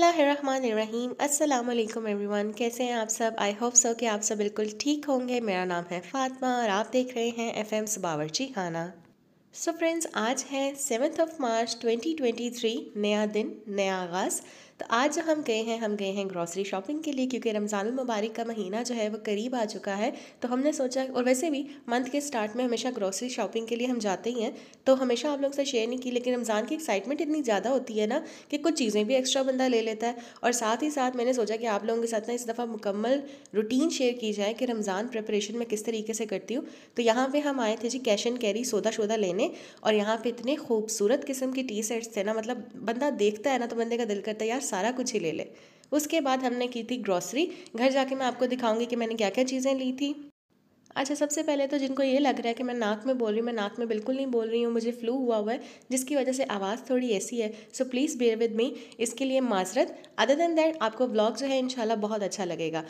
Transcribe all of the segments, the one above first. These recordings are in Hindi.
बिसमीम अल्लाम एवरीवन कैसे हैं आप सब आई होप सो कि आप सब बिल्कुल ठीक होंगे मेरा नाम है फ़ातिमा और आप देख रहे हैं एफ़ एम सुबावरची खाना सो so फ्रेंड्स आज है सेवन्थ ऑफ मार्च 2023 नया दिन नया आगाज़ तो आज हम गए हैं हम गए हैं ग्रॉसरी शॉपिंग के लिए क्योंकि रमज़ान मुबारक का महीना जो है वो करीब आ चुका है तो हमने सोचा और वैसे भी मंथ के स्टार्ट में हमेशा ग्रॉसरी शॉपिंग के लिए हम जाते ही हैं तो हमेशा आप लोग से शेयर नहीं की लेकिन रमज़ान की एक्साइटमेंट इतनी ज़्यादा होती है ना कि कुछ चीज़ें भी एक्स्ट्रा बंदा ले लेता है और साथ ही साथ मैंने सोचा कि आप लोगों के साथ ना इस दफ़ा मुकम्मल रूटीन शेयर की जाए कि रमज़ान प्रपरेशन में किस तरीके से करती हूँ तो यहाँ पर हम आए थे जी कैश एंड कैरी सोदा शोदा लेने और यहाँ पर इतने खूबसूरत किस्म के टी शर्ट्स थे ना मतलब बंदा देखता है ना तो बंदे का दिल करता है यार सारा कुछ ही ले ले उसके बाद हमने की थी ग्रॉसरी घर जाके मैं आपको दिखाऊंगी कि मैंने क्या क्या चीज़ें ली थी अच्छा सबसे पहले तो जिनको ये लग रहा है कि मैं नाक में बोल रही हूँ मैं नाक में बिल्कुल नहीं बोल रही हूँ मुझे फ्लू हुआ हुआ है जिसकी वजह से आवाज़ थोड़ी ऐसी है so please bear with me इसके लिए माजरत अदर देन दैट आपको ब्लॉग जो है इंशाल्लाह बहुत अच्छा लगेगा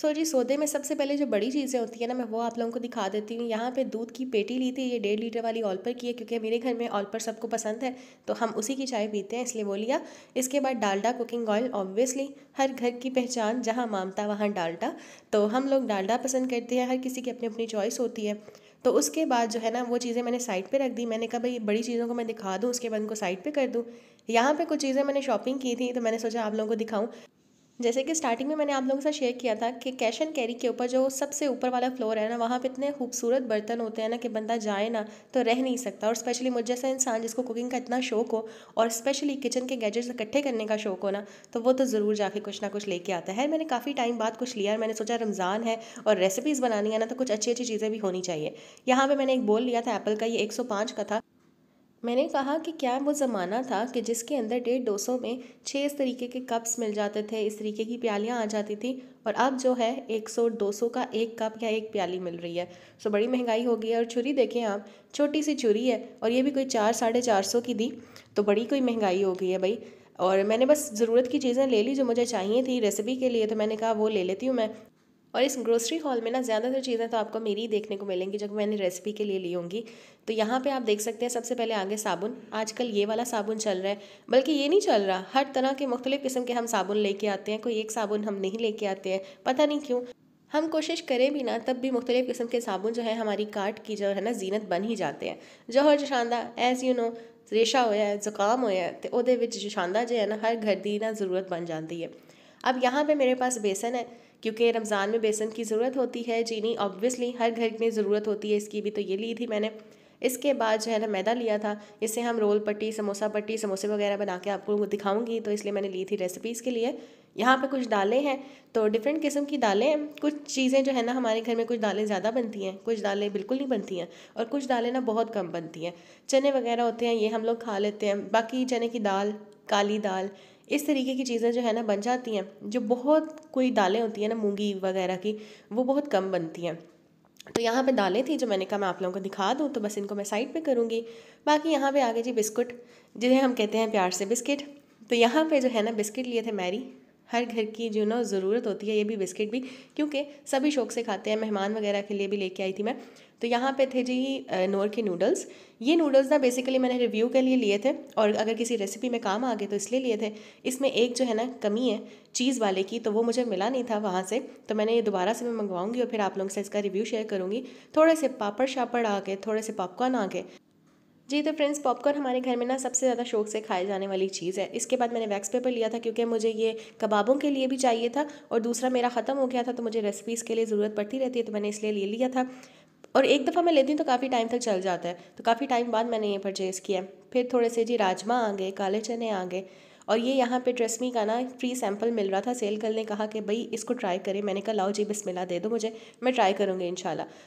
सो so जी सौदे में सबसे पहले जो बड़ी चीज़ें होती है ना मैं वो आप लोगों को दिखा देती हूँ यहाँ पे दूध की पेटी ली थी ये डेढ़ लीटर वाली ऑलपर की है क्योंकि मेरे घर में ऑलपर सबको पसंद है तो हम उसी की चाय पीते हैं इसलिए वो लिया इसके बाद डालडा कुकिंग ऑयल ऑब्वियसली हर घर की पहचान जहाँ मामता वहाँ डालडा तो हम लोग डालडा पसंद करते हैं हर किसी की अपनी अपनी चॉइस होती है तो उसके बाद जो है ना वो चीज़ें मैंने साइड पर रख दी मैंने कहा भाई बड़ी चीज़ों को मैं दिखा दूँ उसके बाद उनको साइड पर कर दूँ यहाँ पे कुछ चीज़ें मैंने शॉपिंग की थी तो मैंने सोचा आप लोगों को दिखाऊँ जैसे कि स्टार्टिंग में मैंने आप लोगों के साथ शेयर किया था कि कैश एंड कैरी के ऊपर जो सबसे ऊपर वाला फ्लोर है ना वहाँ पे इतने खूबसूरत बर्तन होते हैं ना कि बंदा जाए ना तो रह नहीं सकता और स्पेशली मुझ जैसा इंसान जिसको कुकिंग का इतना शौक हो और स्पेशली किचन के गैजेट्स इकट्ठे करने का शौक हो ना तो वो तो ज़रूर जाके कुछ ना कुछ लेके आता है मैंने काफ़ी टाइम बाद कुछ लिया और मैंने सोचा रमज़ान है और रेसिपीज़ बनानी है ना तो कुछ अच्छी अच्छी चीज़ें भी होनी चाहिए यहाँ पर मैंने एक बोल लिया था एप्पल का ये एक का था मैंने कहा कि क्या वो ज़माना था कि जिसके अंदर डेढ़ दो सौ में छः इस तरीके के कप्स मिल जाते थे इस तरीके की प्यालियाँ आ जाती थी और अब जो है एक सौ दो सौ का एक कप या एक प्याली मिल रही है सो बड़ी महंगाई हो गई है और छुरी देखें आप छोटी सी छुरी है और ये भी कोई चार साढ़े चार सौ की दी तो बड़ी कोई महंगाई हो गई है भाई और मैंने बस ज़रूरत की चीज़ें ले ली जो मुझे चाहिए थी रेसिपी के लिए तो मैंने कहा वो ले लेती हूँ मैं और इस ग्रोसरी हॉल में ना ज़्यादातर चीज़ें तो आपको मेरी ही देखने को मिलेंगी जब मैंने रेसिपी के लिए ली होंगी तो यहाँ पे आप देख सकते हैं सबसे पहले आगे साबुन आजकल ये वाला साबुन चल रहा है बल्कि ये नहीं चल रहा हर तरह के मुख्तलिफ़ किस्म के हम साबुन लेके आते हैं कोई एक साबुन हम नहीं लेके आते हैं पता नहीं क्यों हम कोशिश करें भी ना तब भी मुख्तलिफ़ किस्म के साबुन जो है हमारी काट की जो है ना जीनत बन ही जाते हैं जौहर जशानदा एज़ यू नो रेशा होया है ज़ुकाम होया है तो वो जशानदा जो है ना हर घर की ना जरूरत बन जाती है अब यहाँ पर मेरे पास बेसन है क्योंकि रमज़ान में बेसन की ज़रूरत होती है चीनी ऑब्वियसली हर घर में ज़रूरत होती है इसकी भी तो ये ली थी मैंने इसके बाद जो है ना मैदा लिया था इससे हम रोल पट्टी समोसा पट्टी समोसे वगैरह बना के आपको दिखाऊंगी तो इसलिए मैंने ली थी रेसिपीज़ के लिए यहाँ पे कुछ दालें हैं तो डिफरेंट किस्म की दालें हैं कुछ चीज़ें जो है ना हमारे घर में कुछ दालें ज़्यादा बनती हैं कुछ दालें बिल्कुल नहीं बनती हैं और कुछ दालें ना बहुत कम बनती हैं चने वगैरह होते हैं ये हम लोग खा लेते हैं बाकी चने की दाल काली दाल इस तरीके की चीज़ें जो है ना बन जाती हैं जो बहुत कोई दालें होती हैं ना मूंगी वगैरह की वो बहुत कम बनती हैं तो यहाँ पे दालें थी जो मैंने कहा मैं आप लोगों को दिखा दूँ तो बस इनको मैं साइड पे करूँगी बाकी यहाँ पे आ गए जी बिस्कुट जिन्हें हम कहते हैं प्यार से बिस्किट तो यहाँ पे जो है ना बिस्किट लिए थे मैरी हर घर की जो ना ज़रूरत होती है ये भी बिस्किट भी क्योंकि सभी शौक से खाते हैं मेहमान वगैरह के लिए भी लेके आई थी मैं तो यहाँ पे थे जी नोर के नूडल्स ये नूडल्स ना बेसिकली मैंने रिव्यू के लिए लिए थे और अगर किसी रेसिपी में काम आ गए तो इसलिए लिए थे इसमें एक जो है ना कमी है चीज़ वाले की तो वो मुझे मिला नहीं था वहाँ से तो मैंने ये दोबारा से मैं मंगवाऊंगी और फिर आप लोगों से इसका रिव्यू शेयर करूँगी थोड़े से पापड़ शापड़ आ गए थोड़े से पॉपकॉर्न आ गए जी तो फ्रेंड्स पॉपकॉर्न हमारे घर में ना सबसे ज़्यादा शौक से खाए जाने वाली चीज़ है इसके बाद मैंने वैक्स पेपर लिया था क्योंकि मुझे ये कबाबों के लिए भी चाहिए था और दूसरा मेरा ख़त्म हो गया था तो मुझे रेसिपीज़ के लिए ज़रूरत पड़ती रहती है तो मैंने इसलिए ले लिया था और एक दफ़ा मैं लेती हूँ तो काफ़ी टाइम तक चल जाता है तो काफ़ी टाइम बाद मैंने ये परचेज़ किया फिर थोड़े से जी राजमा आ गए काले चने आ गए और ये यहाँ पे ट्रेसमी का ना फ्री सैम्पल मिल रहा था सेल कल ने कहा कि भाई इसको ट्राई करें मैंने कहा लाओ जी बिस्मिल्लाह दे दो मुझे मैं ट्राई करूँगी इन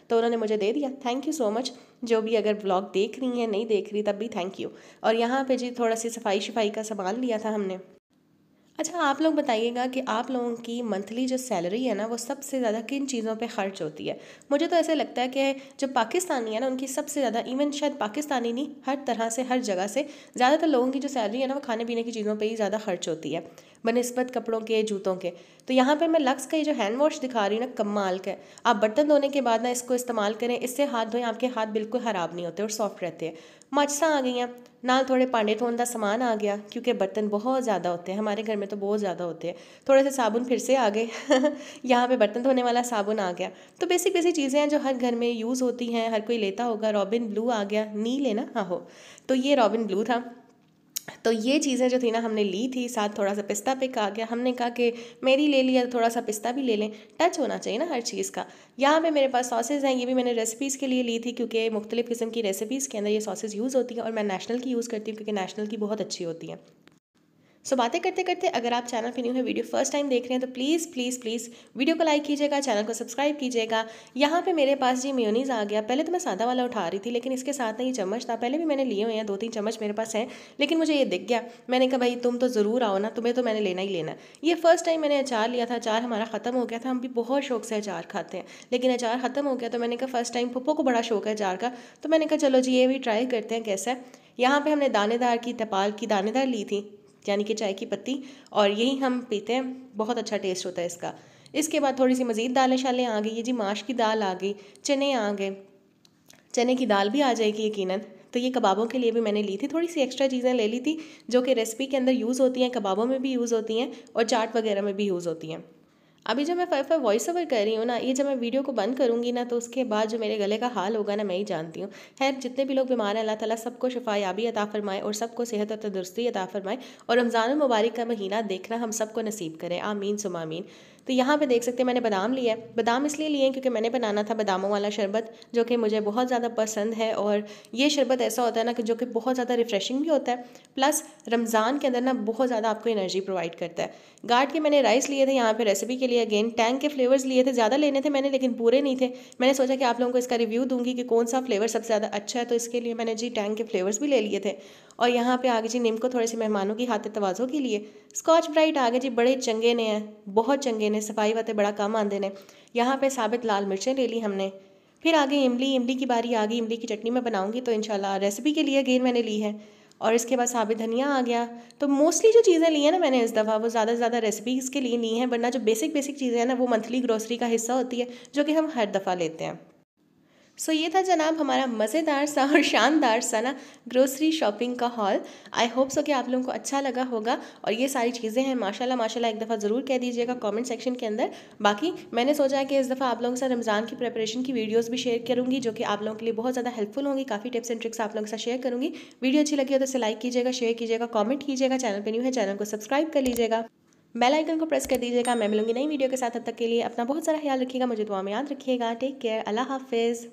तो उन्होंने मुझे दे दिया थैंक यू सो मच जो भी अगर ब्लॉग देख रही हैं नहीं देख रही तब भी थैंक यू और यहाँ पर जी थोड़ा सी सफाई शफाई का सामान लिया था हमने अच्छा आप लोग बताइएगा कि आप लोगों की मंथली जो सैलरी है ना वो सबसे ज़्यादा किन चीज़ों पे खर्च होती है मुझे तो ऐसे लगता है कि जो पाकिस्तानी है ना उनकी सबसे ज़्यादा इवन शायद पाकिस्तानी नहीं हर तरह से हर जगह से ज़्यादातर लोगों की जो सैलरी है ना वो खाने पीने की चीज़ों पर ही ज़्यादा खर्च होती है बनस्बत कपड़ों के जूतों के तो यहाँ पर मैं लक्स का ये जो हैंड वॉश दिखा रही हूँ ना कमाल का आप बर्तन धोने के बाद ना इसको इस्तेमाल करें इससे हाथ धोएं आपके हाथ बिल्कुल ख़राब नहीं होते और सॉफ्ट रहते हैं मचसा आ गई हैं नाल थोड़े पांडे धोन का सामान आ गया क्योंकि बर्तन बहुत ज़्यादा होते हैं हमारे घर में तो बहुत ज़्यादा होते हैं थोड़े से साबुन फिर से आ गए यहाँ पे बर्तन धोने वाला साबुन आ गया तो बेसिक बेसिक चीज़ें हैं जो हर घर में यूज़ होती हैं हर कोई लेता होगा रॉबिन ब्लू आ गया नी लेना हाँ हो तो ये रॉबिन ब्लू था तो ये चीज़ें जो थी ना हमने ली थी साथ थोड़ा सा पिस्ता पिक आ गया हमने कहा कि मेरी ले लिया तो थोड़ा सा पिस्ता भी ले लें टच होना चाहिए ना हर चीज़ का यहाँ पे मेरे पास सॉसेज हैं ये भी मैंने रेसिपीज़ के लिए ली थी क्योंकि मुख्तलिफ़ किस्म की रेसिपीज़ के अंदर ये सॉसेज यूज़ होती हैं और मैं नेशनल की यूज़ करती हूँ क्योंकि नेशनल की बहुत अच्छी होती हैं सो बातें करते करते अगर आप चैनल पर न्यू है वीडियो फर्स्ट टाइम देख रहे हैं तो प्लीज़ प्लीज़ प्लीज़ वीडियो को लाइक कीजिएगा चैनल को सब्सक्राइब कीजिएगा यहाँ पे मेरे पास जी मेयोनीज़ आ गया पहले तो मैं सादा वाला उठा रही थी लेकिन इसके साथ ना ये चम्मच था पहले भी मैंने लिए हुए हैं दो तीन चम्मच मेरे पास हैं लेकिन मुझे ये दिख गया मैंने कहा भाई तुम तो ज़रूर आओ ना तुम्हें तो मैंने लेना ही लेना ये फर्स्ट टाइम मैंने अचार लिया था अचार हमारा ख़त्म हो गया था हम भी बहुत शौक से अचार खाते हैं लेकिन अचार ख़त्म हो गया तो मैंने कहा फर्स्ट टाइम पप्पो को बड़ा शौक है अचार का तो मैंने कहा चलो जी ये भी ट्राई करते हैं कैसा है यहाँ पर हमने दानेदार की तपाल की दानेदार ली थी यानी कि चाय की पत्ती और यही हम पीते हैं बहुत अच्छा टेस्ट होता है इसका इसके बाद थोड़ी सी मज़ीद दालें शालें आ गई ये जी माश की दाल आ गई चने आ गए चने की दाल भी आ जाएगी यकीनन तो ये कबाबों के लिए भी मैंने ली थी थोड़ी सी एक्स्ट्रा चीज़ें ले ली थी जो कि रेसिपी के अंदर यूज़ होती हैं कबाबों में भी यूज़ होती हैं और चाट वगैरह में भी यूज़ होती हैं अभी जो मैं फाइव फाइव वॉइस ओवर कर रही हूँ ना ये जब मैं वीडियो को बंद करूँगी ना तो उसके बाद जो मेरे गले का हाल होगा ना मैं ही जानती हूँ खैर जितने भी लोग बीमार हैं अल्लाह ताला सबको शफा याबी अता फरमाए और सबको सेहत और तंदुरुस्ती अता फरमाए और रमज़ान मुबारक का महीना देखना हम सबको नसीब करें आमीन सुमामीन तो यहाँ पे देख सकते हैं मैंने बादाम लिया है बादाम इसलिए लिए हैं क्योंकि मैंने बनाना था बादामों वाला शरबत जो कि मुझे बहुत ज़्यादा पसंद है और ये शरबत ऐसा होता है ना कि जो कि बहुत ज़्यादा रिफ्रेशिंग भी होता है प्लस रमज़ान के अंदर ना बहुत ज़्यादा आपको एनर्जी प्रोवाइड करता है गाट के मैंने राइस लिए थे यहाँ पर रेसिपी के लिए अगेन टैंक के फ्लेवर्स लिए थे ज़्यादा लेने थे मैंने लेकिन पूरे नहीं थे मैंने सोचा कि आप लोगों को इसका रिव्यू दूंगी कि कौन सा फ्लेवर सबसे ज़्यादा अच्छा है तो इसके लिए मैंने जी टैंक के फ्लेवर्स भी ले लिए थे और यहाँ पे आगे जी निम को थोड़े से मेहमानों की हाथ तवाज़ों के लिए स्कॉच ब्राइट आगे जी बड़े चंगे ने हैं बहुत चंगे ने सफाई वाते बड़ा कम आंदे हैं यहाँ पर साबित लाल मिर्चें ले ली हमने फिर आगे इमली इमली की बारी आ गई इमली की चटनी मैं बनाऊंगी तो इन रेसिपी के लिए अगेन मैंने ली है और इसके बाद साबित धनिया आ गया तो मोस्टली जो चीज़ें ली हैं ना मैंने इस दफ़ा वो ज़्यादा से ज़्यादा रेसिपीज़ के लिए ली हैं वरना जो बेसिक बेसिक चीज़ें हैं ना वो मंथली ग्रोसरी का हिस्सा होती है जो कि हम हर दफ़ा लेते हैं सो so, ये था जनाब हमारा मज़ेदार सा और शानदार सा ना ग्रोसरी शॉपिंग का हॉल आई होप सो कि आप लोगों को अच्छा लगा होगा और ये सारी चीज़ें हैं माशाल्लाह माशाल्लाह एक दफ़ा ज़रूर कह दीजिएगा कमेंट सेक्शन के अंदर बाकी मैंने सोचा है कि इस दफ़ा आप लोगों के साथ रमज़ान की प्रेपरेशन की वीडियोज भी शेयर करूँगी जो कि आप लोगों के लिए बहुत ज़्यादा हेल्पफुल होंगी काफ़ी टिप्स एंड ट्रिक्स आप लोगों के साथ शेयर करूँगी वीडियो अच्छी लगी हो तो इसे लाइक कीजिएगा शेयर कीजिएगा कॉमेंट कीजिएगा चैनल पर न्यू है चैनल को सब्सक्राइब कर लीजिएगा बेल आइकन को प्रेस कर दीजिएगा मैं मिलूंगी नई वीडियो के साथ तब तक के लिए अपना बहुत सारा ख्याल रखिएगा मुझे दुआ में याद रखिएगा टेक केयर अल्लाह हाफिज़